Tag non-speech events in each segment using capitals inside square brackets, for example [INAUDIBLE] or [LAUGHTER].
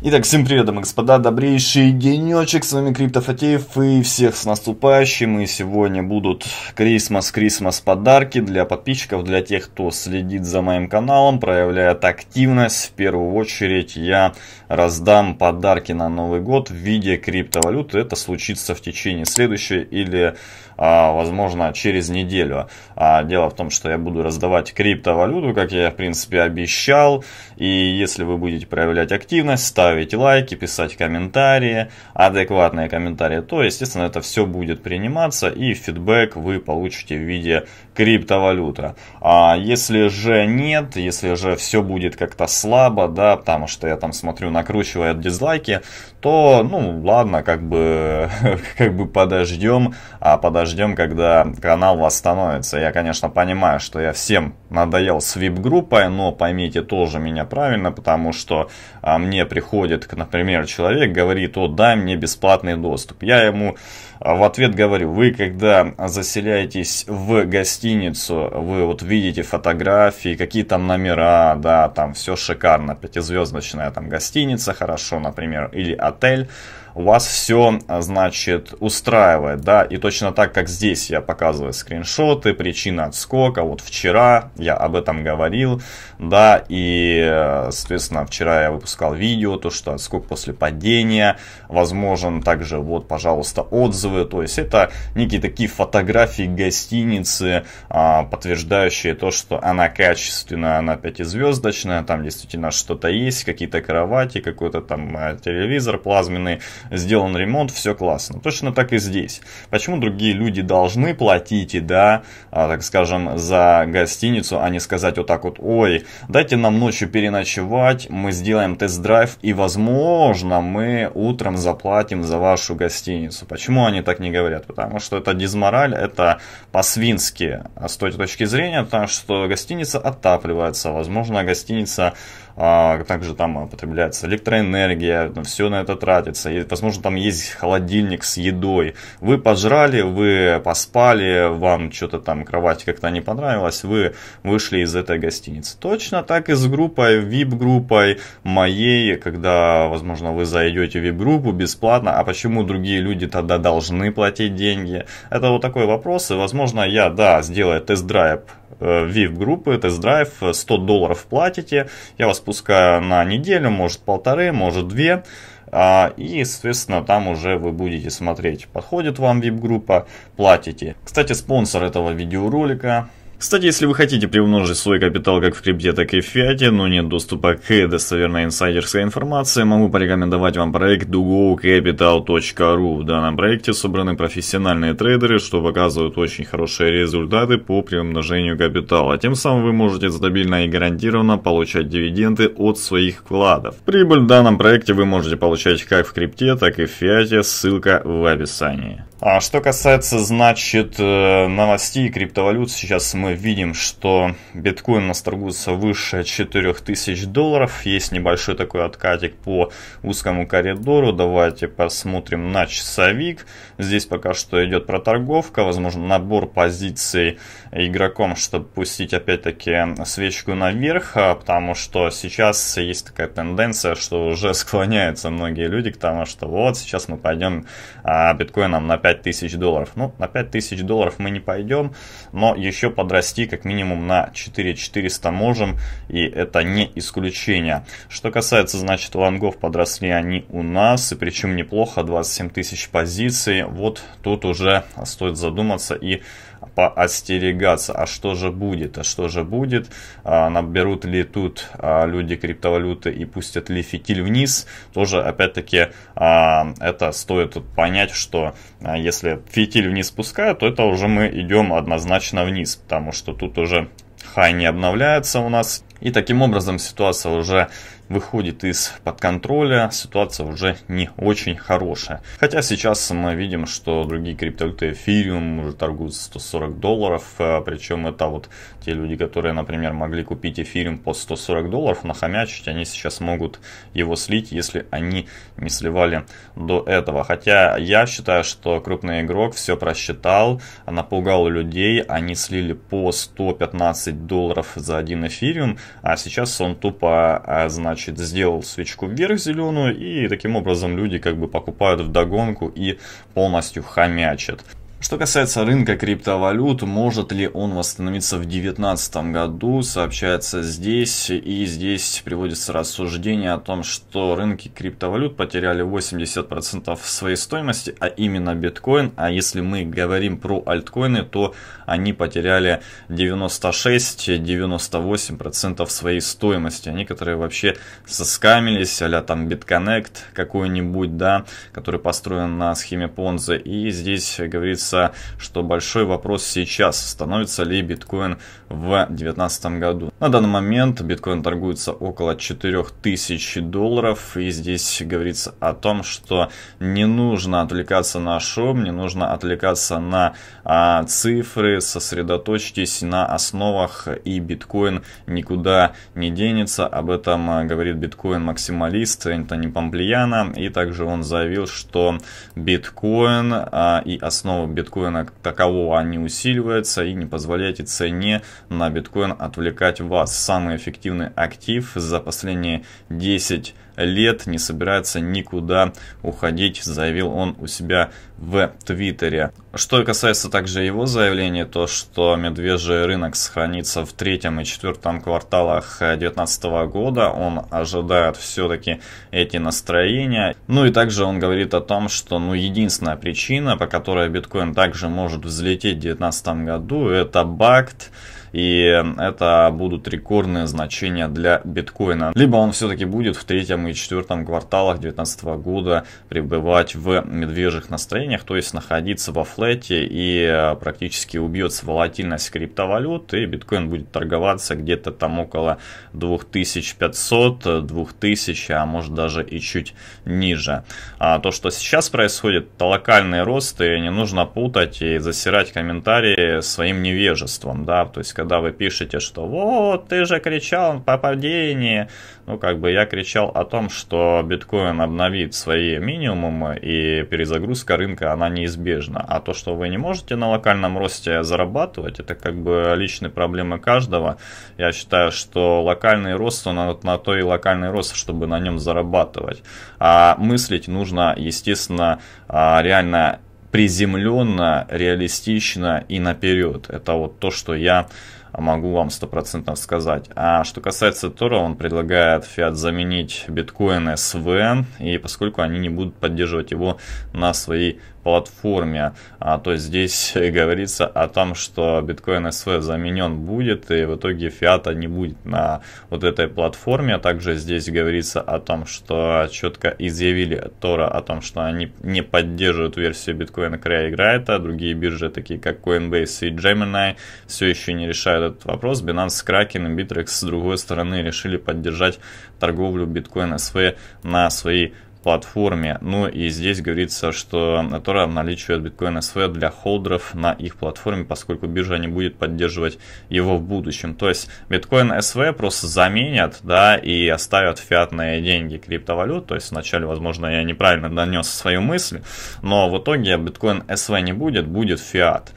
Итак, всем привет, дамы и господа, добрейший денечек, с вами Криптофатеев и всех с наступающим. И сегодня будут Крисмас, Крисмас подарки для подписчиков, для тех, кто следит за моим каналом, проявляет активность. В первую очередь я раздам подарки на Новый год в виде криптовалюты. Это случится в течение следующей или а, возможно, через неделю. А, дело в том, что я буду раздавать криптовалюту, как я, в принципе, обещал. И если вы будете проявлять активность, ставить лайки, писать комментарии, адекватные комментарии, то, естественно, это все будет приниматься и фидбэк вы получите в виде криптовалюты. А если же нет, если же все будет как-то слабо, да, потому что я там смотрю, накручивает дизлайки, то, ну, ладно, как бы, [LAUGHS] как бы подождем, а подождем, когда канал восстановится. Я, конечно, понимаю, что я всем надоел с вип-группой, но поймите тоже меня правильно, потому что а, мне приходит, например, человек говорит, о, дай мне бесплатный доступ. Я ему а в ответ говорю, вы когда заселяетесь в гостиницу, вы вот видите фотографии, какие там номера, да, там все шикарно, пятизвездочная там гостиница, хорошо, например, или отель, вас все, а, значит, устраивает, да, и точно так, как здесь я показываю скриншоты, причина отскока, вот вчера я об этом говорил, да, и, э, соответственно, вчера я выпускал видео, то, что отскок после падения, возможен также, вот, пожалуйста, отзывы, то есть это некие такие фотографии гостиницы, а, подтверждающие то, что она качественная, она пятизвездочная, там действительно что-то есть, какие-то кровати, какой-то там а, телевизор плазменный, сделан ремонт, все классно. Точно так и здесь. Почему другие люди должны платить и да, а, так скажем, за гостиницу, а не сказать вот так вот, ой, дайте нам ночью переночевать, мы сделаем тест-драйв и, возможно, мы утром заплатим за вашу гостиницу. Почему они так не говорят? Потому что это дизмораль, это по-свински а с той точки зрения, потому что гостиница отапливается, возможно, гостиница а, также там а, потребляется электроэнергия, все на это тратится, и, возможно, там есть холодильник с едой. Вы пожрали, вы поспали, вам что-то там кровать как-то не понравилась вы вышли из этой гостиницы. Точно так и с группой, VIP-группой моей, когда, возможно, вы зайдете в VIP-группу бесплатно, а почему другие люди тогда должны платить деньги? Это вот такой вопрос, и, возможно, я, да, сделаю тест-драйв VIP-группы, э, тест-драйв, 100 э, долларов платите, я вас пускаю на неделю, может полторы, может две, а, и, соответственно, там уже вы будете смотреть, подходит вам VIP-группа, платите. Кстати, спонсор этого видеоролика кстати, если вы хотите приумножить свой капитал как в крипте, так и в фиате, но нет доступа к достоверной инсайдерской информации, могу порекомендовать вам проект dugocapital.ru. В данном проекте собраны профессиональные трейдеры, что показывают очень хорошие результаты по приумножению капитала. Тем самым вы можете стабильно и гарантированно получать дивиденды от своих вкладов. Прибыль в данном проекте вы можете получать как в крипте, так и в фиате, ссылка в описании. А что касается, значит, э, новостей криптовалют, сейчас мы видим, что биткоин у нас торгуется выше 4000 долларов. Есть небольшой такой откатик по узкому коридору. Давайте посмотрим на часовик. Здесь пока что идет проторговка, возможно, набор позиций игроком, чтобы пустить опять-таки свечку наверх, а, потому что сейчас есть такая тенденция, что уже [LAUGHS] склоняются многие люди к тому, что вот сейчас мы пойдем а, биткоином на 5 5000 долларов. Ну, на 5000 долларов мы не пойдем, но еще подрасти как минимум на 4400 можем, и это не исключение. Что касается, значит, лонгов, подросли они у нас, и причем неплохо, 27 тысяч позиций. Вот тут уже стоит задуматься и поостерегаться, а что же будет, а что же будет, а, наберут ли тут а, люди криптовалюты и пустят ли фитиль вниз, тоже опять-таки а, это стоит понять, что если фитиль вниз пускают, то это уже мы идем однозначно вниз, потому что тут уже хай не обновляется у нас, и таким образом ситуация уже выходит из-под контроля, ситуация уже не очень хорошая. Хотя сейчас мы видим, что другие криптовалюты, эфириум уже торгуются 140 долларов, э, причем это вот те люди, которые, например, могли купить эфириум по 140 долларов, нахомячить, они сейчас могут его слить, если они не сливали до этого. Хотя я считаю, что крупный игрок все просчитал, напугал людей, они слили по 115 долларов за один эфириум, а сейчас он тупо, э, значит, значит, сделал свечку вверх зеленую, и таким образом люди как бы покупают в догонку и полностью хомячат. Что касается рынка криптовалют, может ли он восстановиться в 2019 году, сообщается здесь, и здесь приводится рассуждение о том, что рынки криптовалют потеряли 80% своей стоимости, а именно биткоин, а если мы говорим про альткоины, то они потеряли 96-98% своей стоимости, а некоторые вообще соскамились, а там BitConnect какой-нибудь, да, который построен на схеме Понзе, и здесь говорится говорится, что большой вопрос сейчас, становится ли биткоин в 2019 году. На данный момент биткоин торгуется около 4000 долларов, и здесь говорится о том, что не нужно отвлекаться на шум, не нужно отвлекаться на а, цифры, сосредоточьтесь на основах, и биткоин никуда не денется. Об этом а, говорит биткоин-максималист Энтони Памплияна, и также он заявил, что биткоин а, и основа биткоина такового, не усиливается и не позволяйте цене на биткоин отвлекать вас самый эффективный актив за последние 10 лет, не собирается никуда уходить, заявил он у себя в Твиттере. Что касается также его заявления, то что медвежий рынок сохранится в третьем и четвертом кварталах 2019 года, он ожидает все-таки эти настроения. Ну и также он говорит о том, что ну единственная причина, по которой биткоин также может взлететь в 2019 году, это бакт, и это будут рекордные значения для биткоина. Либо он все-таки будет в третьем и четвертом кварталах 2019 года пребывать в медвежьих настроениях, то есть находиться во флете и э, практически убьет волатильность криптовалют, и биткоин будет торговаться где-то там около 2500, 2000, а может даже и чуть ниже. А то, что сейчас происходит, это локальный рост, и не нужно путать и засирать комментарии своим невежеством, да, то есть когда вы пишете, что вот, ты же кричал по падении. Ну, как бы я кричал о том, что биткоин обновит свои минимумы и перезагрузка рынка, она неизбежна. А то, что вы не можете на локальном росте зарабатывать, это как бы личные проблемы каждого. Я считаю, что локальный рост, он на, на то и локальный рост, чтобы на нем зарабатывать. А мыслить нужно, естественно, а, реально приземленно, реалистично и наперед. Это вот то, что я могу вам стопроцентно сказать. А что касается Тора, он предлагает фиат заменить биткоин СВ, и поскольку они не будут поддерживать его на своей платформе. А, то есть здесь [LAUGHS] говорится о том, что биткоин SV заменен будет, и в итоге фиата не будет на вот этой платформе. А также здесь говорится о том, что четко изъявили Тора о том, что они не поддерживают версию биткоина Края играет, а другие биржи, такие как Coinbase и Gemini, все еще не решают этот вопрос. Binance, Kraken и Bittrex с другой стороны решили поддержать торговлю биткоин SV на своей платформе. Ну и здесь говорится, что Тора наличие биткоина SV для холдеров на их платформе, поскольку биржа не будет поддерживать его в будущем. То есть биткоин SV просто заменят, да, и оставят фиатные деньги криптовалют. То есть вначале, возможно, я неправильно донес свою мысль, но в итоге биткоин SV не будет, будет фиат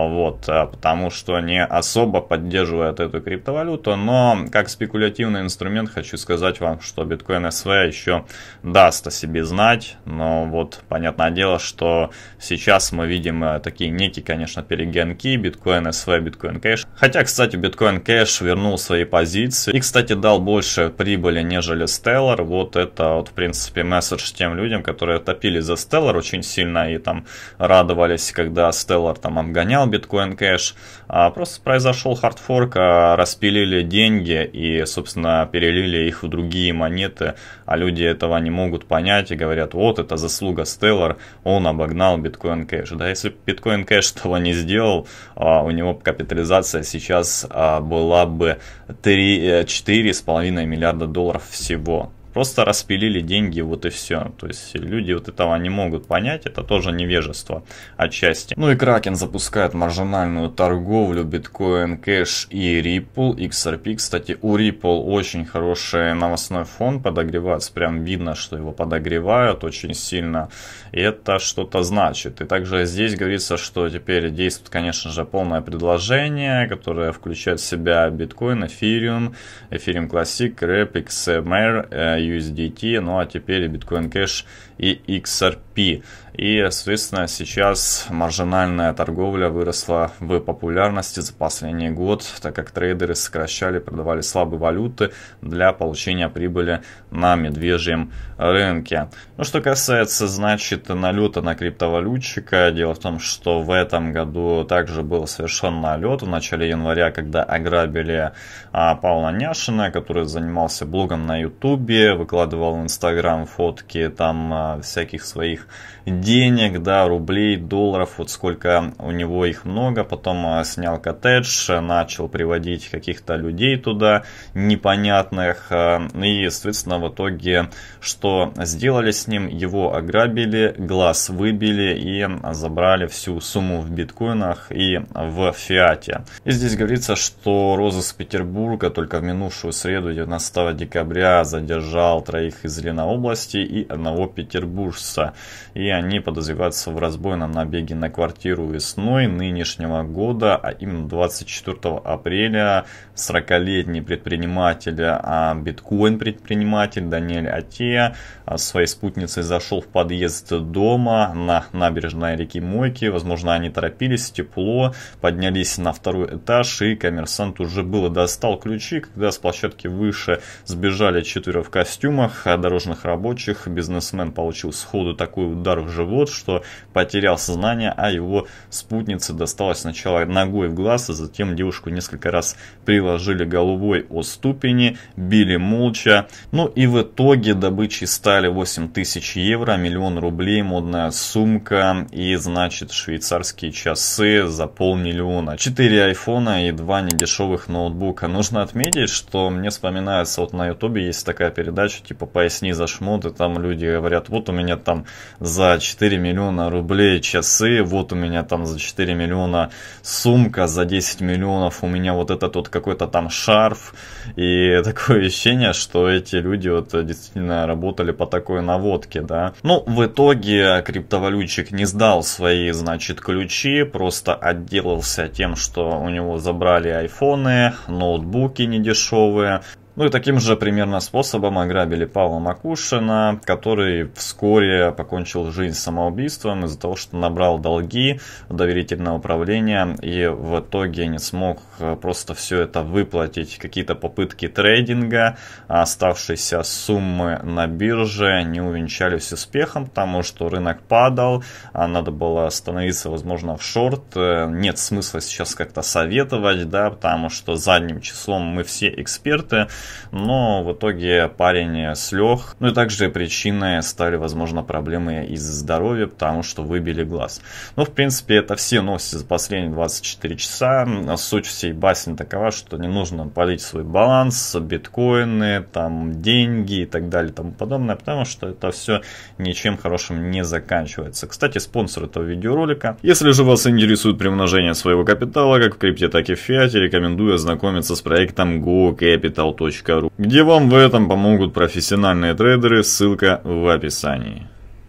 вот, э, потому что не особо поддерживает эту криптовалюту, но как спекулятивный инструмент хочу сказать вам, что биткоин SV еще даст о себе знать, но вот понятное дело, что сейчас мы видим э, такие некие, конечно, перегенки, биткоин SV, биткоин кэш, хотя, кстати, биткоин кэш вернул свои позиции и, кстати, дал больше прибыли, нежели Stellar, вот это вот, в принципе, месседж тем людям, которые топили за Stellar очень сильно и там радовались, когда Stellar там обгонял отменял биткоин кэш, а просто произошел хардфорк, а, распилили деньги и, собственно, перелили их в другие монеты, а люди этого не могут понять и говорят, вот это заслуга Stellar, он обогнал биткоин кэш. Да, если бы биткоин кэш этого не сделал, а, у него капитализация сейчас а, была бы 4,5 э, миллиарда долларов всего. Просто распилили деньги, вот и все. То есть люди вот этого не могут понять, это тоже невежество отчасти. Ну и Кракен запускает маржинальную торговлю, биткоин, кэш и Ripple, XRP. Кстати, у Ripple очень хороший новостной фон подогревается, прям видно, что его подогревают очень сильно. И это что-то значит. И также здесь говорится, что теперь действует, конечно же, полное предложение, которое включает в себя биткоин, эфириум, эфириум классик, рэп, XMR, USDT, ну а теперь и Bitcoin Cash и XRP. И, соответственно, сейчас маржинальная торговля выросла в популярности за последний год, так как трейдеры сокращали, продавали слабые валюты для получения прибыли на медвежьем рынке. Ну, что касается, значит, налета на криптовалютчика, дело в том, что в этом году также был совершен налет в начале января, когда ограбили а, Павла Няшина, который занимался блогом на ютубе, выкладывал в инстаграм фотки там а, всяких своих денег, да, рублей, долларов, вот сколько у него их много. Потом а, снял коттедж, а, начал приводить каких-то людей туда непонятных. А, и, соответственно, в итоге, что сделали с ним? Его ограбили, глаз выбили и забрали всю сумму в биткоинах и в фиате. И здесь говорится, что розыск Петербурга только в минувшую среду 19 декабря задержал троих из Ленобласти и одного Петербурга петербуржца, и они подозреваются в разбойном набеге на квартиру весной нынешнего года, а именно 24 апреля 40-летний предприниматель, а биткоин-предприниматель Даниэль Атея а, своей спутницей зашел в подъезд дома на набережной реки Мойки, возможно, они торопились, тепло, поднялись на второй этаж, и коммерсант уже было достал ключи, когда с площадки выше сбежали четверо в костюмах, а, дорожных рабочих, бизнесмен по получил сходу такой удар в живот, что потерял сознание, а его спутнице досталось сначала ногой в глаз, а затем девушку несколько раз приложили головой о ступени, били молча. Ну и в итоге добычей стали 8 тысяч евро, миллион рублей, модная сумка и, значит, швейцарские часы за полмиллиона. 4 айфона и 2 недешевых ноутбука. Нужно отметить, что мне вспоминается, вот на ютубе есть такая передача, типа «Поясни за шмот», и там люди говорят вот у меня там за 4 миллиона рублей часы, вот у меня там за 4 миллиона сумка, за 10 миллионов у меня вот этот вот какой-то там шарф. И [LAUGHS] такое ощущение, что эти люди вот действительно работали по такой наводке, да. Ну, в итоге криптовалютчик не сдал свои, значит, ключи, просто отделался тем, что у него забрали айфоны, ноутбуки недешевые, ну и таким же примерно способом ограбили Павла Макушина, который вскоре покончил жизнь самоубийством из-за того, что набрал долги в доверительное управление и в итоге не смог э, просто все это выплатить. Какие-то попытки трейдинга, а оставшиеся суммы на бирже не увенчались успехом, потому что рынок падал, а надо было становиться, возможно, в шорт. Э, нет смысла сейчас как-то советовать, да, потому что задним числом мы все эксперты – но в итоге парень слег. Ну и также причиной стали, возможно, проблемы из-за здоровья, потому что выбили глаз. Ну, в принципе, это все новости за последние 24 часа. Суть всей басни такова, что не нужно палить свой баланс, биткоины, там, деньги и так далее и тому подобное, потому что это все ничем хорошим не заканчивается. Кстати, спонсор этого видеоролика. Если же вас интересует приумножение своего капитала, как в крипте, так и в фиате, рекомендую ознакомиться с проектом GoCapital.com Binance.ru, где вам в этом помогут профессиональные трейдеры, ссылка в описании.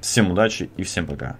Всем удачи и всем пока.